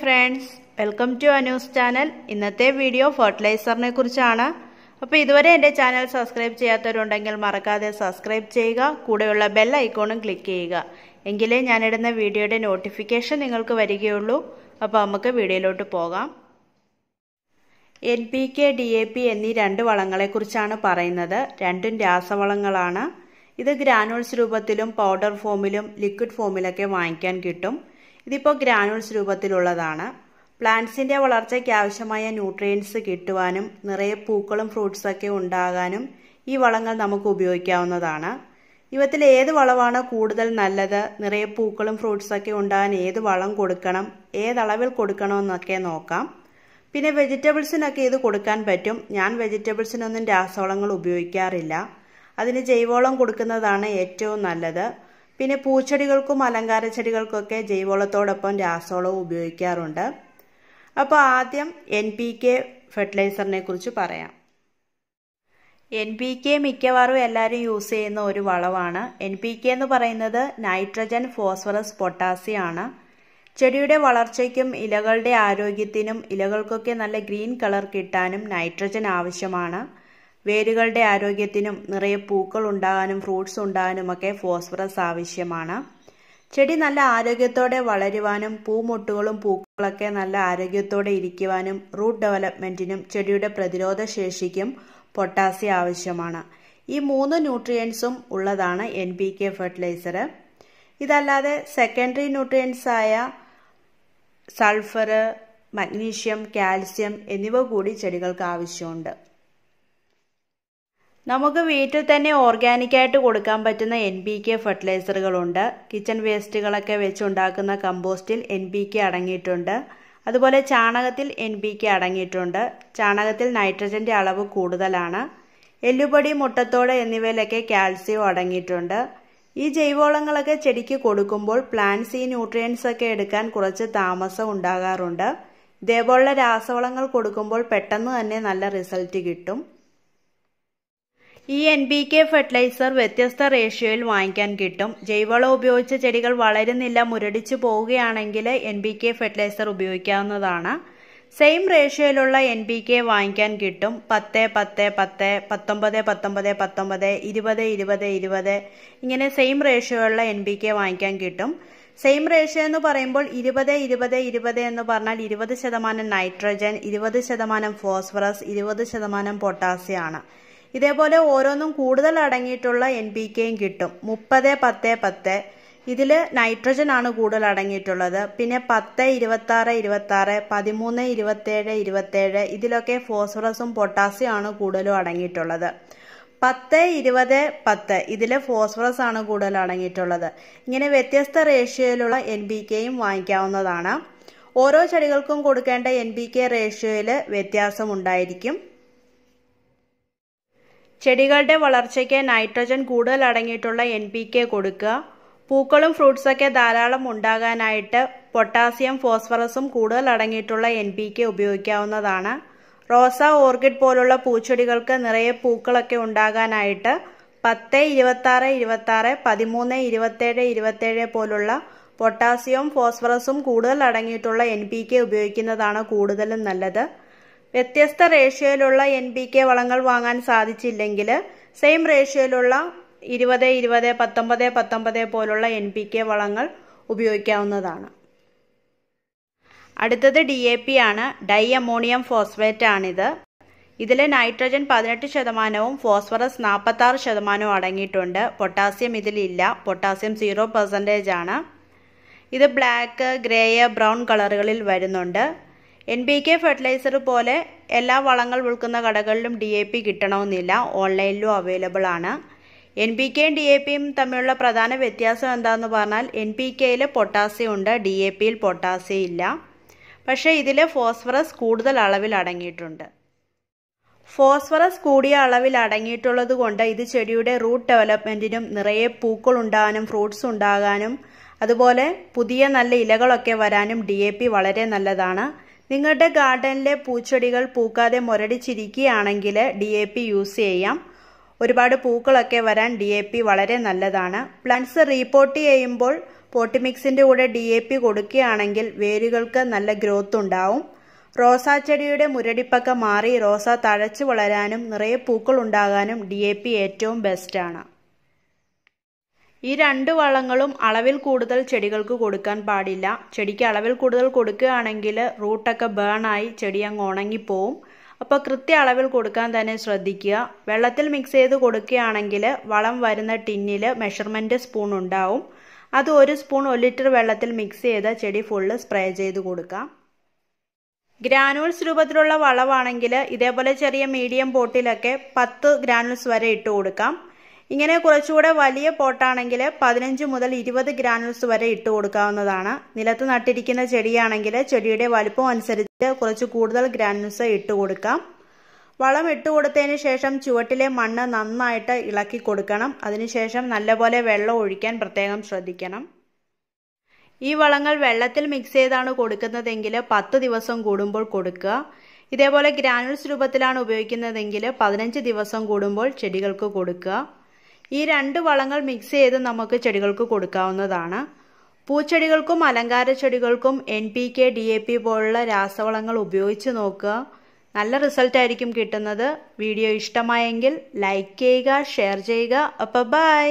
friends welcome to അന്യൂസ് channel video വീഡിയോ ഫെർട്ടിലൈസറിനെ കുറിച്ചാണ് അപ്പോൾ ഇതുവരെ എൻ്റെ ചാനൽ സബ്സ്ക്രൈബ് ചെയ്യാത്തവരുണ്ടെങ്കിൽ മറക്കാതെ സബ്സ്ക്രൈബ് ചെയ്യുക കൂടെയുള്ള ബെൽ ഐക്കോണും ക്ലിക്ക് ചെയ്യുക എങ്കിലേ ഞാനിടുന്ന വീഡിയോയുടെ നോട്ടിഫിക്കേഷൻ നിങ്ങൾക്ക് വരികയുള്ളൂ അപ്പോൾ നമുക്ക് വീഡിയോയിലോട്ട് പോകാം N P K D A P എന്നീ രണ്ട് വളങ്ങളെക്കുറിച്ചാണ് പറയുന്നത് രണ്ടും രാസവളങ്ങളാണ് ഇത് ഗ്രാനുൾസ് രൂപത്തിലും പൗഡർ ഫോമിലും ലിക്വിഡ് ഫോമിലൊക്കെ വാങ്ങിക്കാൻ കിട്ടും ഇതിപ്പോൾ ഗ്രാനുൾസ് രൂപത്തിലുള്ളതാണ് പ്ലാന്റ്സിൻ്റെ വളർച്ചയ്ക്ക് ആവശ്യമായ ന്യൂട്രിയൻസ് കിട്ടുവാനും നിറയെ പൂക്കളും ഫ്രൂട്ട്സൊക്കെ ഉണ്ടാകാനും ഈ വളങ്ങൾ നമുക്ക് ഉപയോഗിക്കാവുന്നതാണ് ഇവത്തിൽ ഏത് വളമാണ് കൂടുതൽ നല്ലത് നിറയെ പൂക്കളും ഫ്രൂട്ട്സൊക്കെ ഉണ്ടാകാൻ ഏത് വളം കൊടുക്കണം ഏതളവിൽ കൊടുക്കണമെന്നൊക്കെ നോക്കാം പിന്നെ വെജിറ്റബിൾസിനൊക്കെ ഇത് കൊടുക്കാൻ പറ്റും ഞാൻ വെജിറ്റബിൾസിനൊന്നും രാസവളങ്ങൾ ഉപയോഗിക്കാറില്ല അതിന് ജൈവവളം കൊടുക്കുന്നതാണ് ഏറ്റവും നല്ലത് പിന്നെ പൂച്ചെടികൾക്കും അലങ്കാര ചെടികൾക്കൊക്കെ ജൈവവളത്തോടൊപ്പം രാസവളവും ഉപയോഗിക്കാറുണ്ട് അപ്പോൾ ആദ്യം എൻ പി കെ ഫെർട്ടിലൈസറിനെ കുറിച്ച് പറയാം എൻ പി കെ മിക്കവാറും എല്ലാവരും യൂസ് ചെയ്യുന്ന ഒരു വളമാണ് എൻ പി കെ എന്ന് പറയുന്നത് നൈട്രജൻ ഫോസ്ഫറസ് പൊട്ടാസ്യം ആണ് ചെടിയുടെ വളർച്ചയ്ക്കും ഇലകളുടെ ആരോഗ്യത്തിനും ഇലകൾക്കൊക്കെ നല്ല ഗ്രീൻ കളർ കിട്ടാനും നൈട്രജൻ ആവശ്യമാണ് വേരുകളുടെ ആരോഗ്യത്തിനും നിറയെ പൂക്കൾ ഉണ്ടാകാനും ഫ്രൂട്ട്സ് ഉണ്ടാകാനുമൊക്കെ ഫോസ്ഫറസ് ആവശ്യമാണ് ചെടി നല്ല ആരോഗ്യത്തോടെ വളരുവാനും പൂമൊട്ടുകളും പൂക്കളൊക്കെ നല്ല ആരോഗ്യത്തോടെ ഇരിക്കുവാനും റൂട്ട് ഡെവലപ്മെന്റിനും ചെടിയുടെ പ്രതിരോധ ശേഷിക്കും പൊട്ടാസ്യം ആവശ്യമാണ് ഈ മൂന്ന് ന്യൂട്രിയൻസും ഉള്ളതാണ് എൻ പി കെ ഫെർട്ടിലൈസർ ഇതല്ലാതെ സെക്കൻഡറി ന്യൂട്രിയൻസായ ആയ സൾഫർ മഗ്നീഷ്യം കാൽസ്യം എന്നിവ കൂടി ചെടികൾക്ക് ആവശ്യമുണ്ട് നമുക്ക് വീട്ടിൽ തന്നെ ഓർഗാനിക്കായിട്ട് കൊടുക്കാൻ പറ്റുന്ന എൻ ബി കെ ഫെർട്ടിലൈസറുകളുണ്ട് കിച്ചൺ വേസ്റ്റുകളൊക്കെ വെച്ചുണ്ടാക്കുന്ന കമ്പോസ്റ്റിൽ എൻ ബി കെ അടങ്ങിയിട്ടുണ്ട് അതുപോലെ ചാണകത്തിൽ എൻ ബി കെ അടങ്ങിയിട്ടുണ്ട് ചാണകത്തിൽ നൈട്രജൻ്റെ അളവ് കൂടുതലാണ് എല്ലുപൊടി മുട്ടത്തോട് എന്നിവയിലൊക്കെ കാൽസ്യം അടങ്ങിയിട്ടുണ്ട് ഈ ജൈവവളങ്ങളൊക്കെ ചെടിക്ക് കൊടുക്കുമ്പോൾ പ്ലാന്റ്സ് ഈ ന്യൂട്രിയൻസ് ഒക്കെ എടുക്കാൻ കുറച്ച് താമസം ഉണ്ടാകാറുണ്ട് ഇതേപോലുള്ള രാസവളങ്ങൾ കൊടുക്കുമ്പോൾ പെട്ടെന്ന് തന്നെ നല്ല റിസൾട്ട് കിട്ടും ഈ എൻ ബി കെ ഫെർട്ടിലൈസർ വ്യത്യസ്ത റേഷ്യോയിൽ വാങ്ങിക്കാൻ കിട്ടും ജൈവവളം ഉപയോഗിച്ച ചെടികൾ വളരുന്നില്ല മുരടിച്ചു പോവുകയാണെങ്കിൽ എൻ ബി കെ ഫെർട്ടിലൈസർ ഉപയോഗിക്കാവുന്നതാണ് സെയിം റേഷ്യോയിലുള്ള എൻ ബി കെ വാങ്ങിക്കാൻ കിട്ടും പത്ത് പത്ത് പത്ത് പത്തൊമ്പത് പത്തൊമ്പത് പത്തൊമ്പത് ഇരുപത് ഇരുപത് ഇരുപത് ഇങ്ങനെ സെയിം റേഷ്യോയുള്ള എൻ ബി കെ വാങ്ങിക്കാൻ കിട്ടും സെയിം റേഷ്യോ എന്ന് പറയുമ്പോൾ ഇരുപത് ഇരുപത് ഇരുപത് എന്ന് പറഞ്ഞാൽ ഇരുപത് ശതമാനം നൈട്രജൻ ഇരുപത് ശതമാനം ഫോസ്ഫറസ് ഇരുപത് ശതമാനം പൊട്ടാസ്യമാണ് ആണ് ഇതേപോലെ ഓരോന്നും കൂടുതൽ അടങ്ങിയിട്ടുള്ള എൻ പി കെയും കിട്ടും മുപ്പത് പത്ത് പത്ത് ഇതിൽ നൈട്രജൻ ആണ് കൂടുതൽ അടങ്ങിയിട്ടുള്ളത് പിന്നെ പത്ത് ഇരുപത്തി ആറ് ഇരുപത്തി ആറ് പതിമൂന്ന് ഇരുപത്തേഴ് ഇരുപത്തേഴ് ഇതിലൊക്കെ ഫോസ്ഫറസും പൊട്ടാസ്യം ആണ് കൂടുതലും അടങ്ങിയിട്ടുള്ളത് പത്ത് ഇരുപത് പത്ത് ഇതിൽ ഫോസ്ഫറസ് ആണ് കൂടുതൽ അടങ്ങിയിട്ടുള്ളത് ഇങ്ങനെ വ്യത്യസ്ത റേഷ്യോയിലുള്ള എൻ പി കെയും വാങ്ങിക്കാവുന്നതാണ് ഓരോ ചെടികൾക്കും കൊടുക്കേണ്ട എൻ പി കെ റേഷ്യോയിൽ വ്യത്യാസമുണ്ടായിരിക്കും ചെടികളുടെ വളർച്ചയ്ക്ക് നൈട്രജൻ കൂടുതൽ അടങ്ങിയിട്ടുള്ള എൻ പി കെ കൊടുക്കുക പൂക്കളും ഫ്രൂട്ട്സൊക്കെ ധാരാളം ഉണ്ടാകാനായിട്ട് പൊട്ടാസ്യം ഫോസ്ഫറസും കൂടുതൽ അടങ്ങിയിട്ടുള്ള എൻ പി കെ ഉപയോഗിക്കാവുന്നതാണ് റോസ ഓർക്കിഡ് പോലുള്ള പൂച്ചെടികൾക്ക് നിറയെ പൂക്കളൊക്കെ ഉണ്ടാകാനായിട്ട് പത്ത് ഇരുപത്താറ് ഇരുപത്താറ് പതിമൂന്ന് ഇരുപത്തേഴ് ഇരുപത്തേഴ് പോലുള്ള പൊട്ടാസ്യവും ഫോസ്ഫറസും കൂടുതൽ അടങ്ങിയിട്ടുള്ള എൻ പി കെ ഉപയോഗിക്കുന്നതാണ് കൂടുതലും നല്ലത് വ്യത്യസ്ത റേഷ്യോയിലുള്ള എൻ പി കെ വളങ്ങൾ വാങ്ങാൻ സാധിച്ചില്ലെങ്കിൽ സെയിം റേഷ്യോയിലുള്ള ഇരുപത് ഇരുപത് പത്തൊമ്പത് പത്തൊമ്പത് പോലുള്ള എൻ പി കെ വളങ്ങൾ ഉപയോഗിക്കാവുന്നതാണ് അടുത്തത് ഡി എ പി ആണ് ഡൈ അമോണിയം ഫോസ്ഫേറ്റ് ആണിത് ഇതിൽ നൈട്രജൻ പതിനെട്ട് ശതമാനവും ഫോസ്ഫറസ് ആറ് ശതമാനവും അടങ്ങിയിട്ടുണ്ട് പൊട്ടാസ്യം ഇതിലില്ല പൊട്ടാസ്യം സീറോ പെർസെൻറ്റേജ് ആണ് ഇത് ബ്ലാക്ക് ഗ്രേ ബ്രൗൺ കളറുകളിൽ വരുന്നുണ്ട് എൻ ബി കെ ഫെർട്ടിലൈസർ പോലെ എല്ലാ വളങ്ങൾ വിൽക്കുന്ന കടകളിലും ഡി എ പി കിട്ടണമെന്നില്ല ഓൺലൈനിലും അവൈലബിൾ ആണ് എൻ പി കെയും ഡി എ പിയും തമ്മിലുള്ള പ്രധാന വ്യത്യാസം എന്താണെന്ന് പറഞ്ഞാൽ എൻ പി കെയിൽ പൊട്ടാസ്യം ഉണ്ട് ഡി എ പിയിൽ പൊട്ടാസ്യം ഇല്ല പക്ഷേ ഇതിൽ ഫോസ്ഫറസ് കൂടുതൽ അളവിൽ അടങ്ങിയിട്ടുണ്ട് ഫോസ്ഫറസ് കൂടിയ അളവിൽ അടങ്ങിയിട്ടുള്ളത് കൊണ്ട് ഇത് ചെടിയുടെ റൂട്ട് ഡെവലപ്മെൻറ്റിനും നിറയെ പൂക്കൾ ഉണ്ടാകാനും ഫ്രൂട്ട്സ് ഉണ്ടാകാനും അതുപോലെ പുതിയ നല്ല ഇലകളൊക്കെ വരാനും ഡി വളരെ നല്ലതാണ് നിങ്ങളുടെ ഗാർഡനിലെ പൂച്ചെടികൾ പൂക്കാതെ മുരടിച്ചിരിക്കുകയാണെങ്കിൽ ഡി എ പി യൂസ് ചെയ്യാം ഒരുപാട് പൂക്കളൊക്കെ വരാൻ ഡി എ പി വളരെ നല്ലതാണ് പ്ലാന്റ്സ് റീപോർട്ട് ചെയ്യുമ്പോൾ പോട്ടി കൂടെ ഡി എ പി കൊടുക്കുകയാണെങ്കിൽ വേരുകൾക്ക് നല്ല ഗ്രോത്ത് ഉണ്ടാവും റോസാ ചെടിയുടെ മുരടിപ്പൊക്കെ മാറി റോസ തഴച്ചു വളരാനും നിറയെ പൂക്കൾ ഉണ്ടാകാനും ഡി എ പി ഏറ്റവും ബെസ്റ്റാണ് ഈ രണ്ട് വളങ്ങളും അളവിൽ കൂടുതൽ ചെടികൾക്ക് കൊടുക്കാൻ പാടില്ല ചെടിക്ക് അളവിൽ കൂടുതൽ കൊടുക്കുകയാണെങ്കിൽ റൂട്ടൊക്കെ ബേണായി ചെടി അങ്ങ് ഉണങ്ങിപ്പോവും അപ്പോൾ കൃത്യ അളവിൽ കൊടുക്കാൻ തന്നെ ശ്രദ്ധിക്കുക വെള്ളത്തിൽ മിക്സ് ചെയ്ത് കൊടുക്കുകയാണെങ്കിൽ വളം വരുന്ന ടിന്നിൽ മെഷർമെൻറ്റ് സ്പൂൺ ഉണ്ടാവും അത് ഒരു സ്പൂൺ ഒരു ലിറ്റർ വെള്ളത്തിൽ മിക്സ് ചെയ്ത് ചെടി ഫുള്ള് സ്പ്രേ ചെയ്ത് കൊടുക്കാം ഗ്രാനുവൽസ് രൂപത്തിലുള്ള വളമാണെങ്കിൽ ഇതേപോലെ ചെറിയ മീഡിയം പോട്ടിലൊക്കെ പത്ത് ഗ്രാനുൾസ് വരെ ഇട്ട് കൊടുക്കാം ഇങ്ങനെ കുറച്ചുകൂടെ വലിയ പോട്ടാണെങ്കിൽ പതിനഞ്ച് മുതൽ ഇരുപത് ഗ്രാനുൾസ് വരെ ഇട്ട് കൊടുക്കാവുന്നതാണ് നിലത്ത് നട്ടിരിക്കുന്ന ചെടിയാണെങ്കിൽ ചെടിയുടെ വലുപ്പം അനുസരിച്ച് കുറച്ച് കൂടുതൽ ഗ്രാനുൾസ് ഇട്ട് കൊടുക്കാം വളം ഇട്ട് കൊടുത്തതിന് ശേഷം ചുവട്ടിലെ മണ്ണ് നന്നായിട്ട് ഇളക്കി കൊടുക്കണം അതിനുശേഷം നല്ലപോലെ വെള്ളം ഒഴിക്കാൻ പ്രത്യേകം ശ്രദ്ധിക്കണം ഈ വളങ്ങൾ വെള്ളത്തിൽ മിക്സ് ചെയ്താണ് കൊടുക്കുന്നതെങ്കിൽ പത്ത് ദിവസം കൂടുമ്പോൾ കൊടുക്കുക ഇതേപോലെ ഗ്രാനുൾസ് രൂപത്തിലാണ് ഉപയോഗിക്കുന്നതെങ്കിൽ പതിനഞ്ച് ദിവസം കൂടുമ്പോൾ ചെടികൾക്ക് കൊടുക്കുക ഈ രണ്ട് വളങ്ങൾ മിക്സ് ചെയ്ത് നമുക്ക് ചെടികൾക്ക് കൊടുക്കാവുന്നതാണ് പൂച്ചെടികൾക്കും അലങ്കാര ചെടികൾക്കും N P K D A P പോലുള്ള രാസവളങ്ങൾ ഉപയോഗിച്ച് നോക്കുക നല്ല റിസൾട്ടായിരിക്കും കിട്ടുന്നത് വീഡിയോ ഇഷ്ടമായെങ്കിൽ ലൈക്ക് ചെയ്യുക ഷെയർ ചെയ്യുക അപ്പോൾ ബൈ